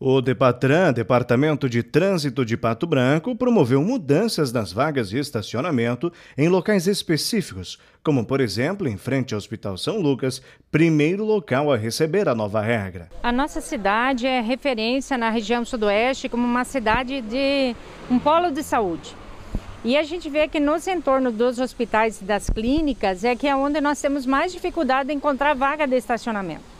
O Depatran, Departamento de Trânsito de Pato Branco, promoveu mudanças nas vagas de estacionamento em locais específicos, como, por exemplo, em frente ao Hospital São Lucas, primeiro local a receber a nova regra. A nossa cidade é referência na região sudoeste como uma cidade de um polo de saúde. E a gente vê que nos entornos dos hospitais e das clínicas é que é onde nós temos mais dificuldade de encontrar vaga de estacionamento.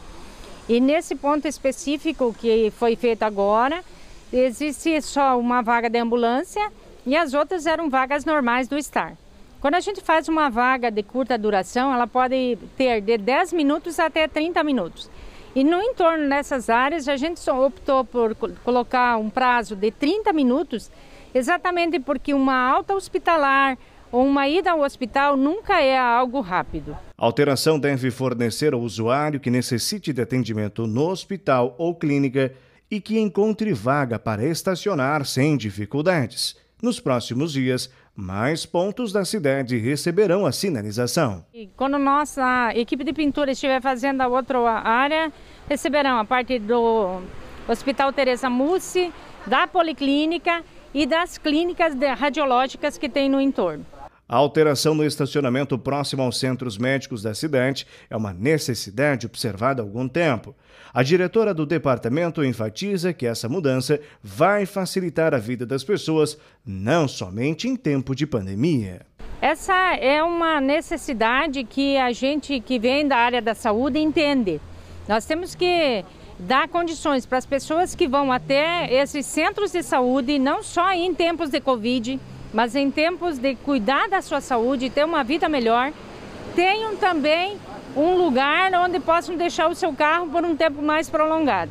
E nesse ponto específico que foi feito agora, existe só uma vaga de ambulância e as outras eram vagas normais do STAR. Quando a gente faz uma vaga de curta duração, ela pode ter de 10 minutos até 30 minutos. E no entorno dessas áreas, a gente só optou por colocar um prazo de 30 minutos, exatamente porque uma alta hospitalar, uma ida ao hospital nunca é algo rápido. A alteração deve fornecer ao usuário que necessite de atendimento no hospital ou clínica e que encontre vaga para estacionar sem dificuldades. Nos próximos dias, mais pontos da cidade receberão a sinalização. E quando nossa equipe de pintura estiver fazendo a outra área, receberão a parte do Hospital Teresa Mussi, da Policlínica e das clínicas radiológicas que tem no entorno. A alteração no estacionamento próximo aos centros médicos da cidade é uma necessidade observada há algum tempo. A diretora do departamento enfatiza que essa mudança vai facilitar a vida das pessoas, não somente em tempo de pandemia. Essa é uma necessidade que a gente que vem da área da saúde entende. Nós temos que dar condições para as pessoas que vão até esses centros de saúde, não só em tempos de Covid, mas em tempos de cuidar da sua saúde e ter uma vida melhor, tenham também um lugar onde possam deixar o seu carro por um tempo mais prolongado.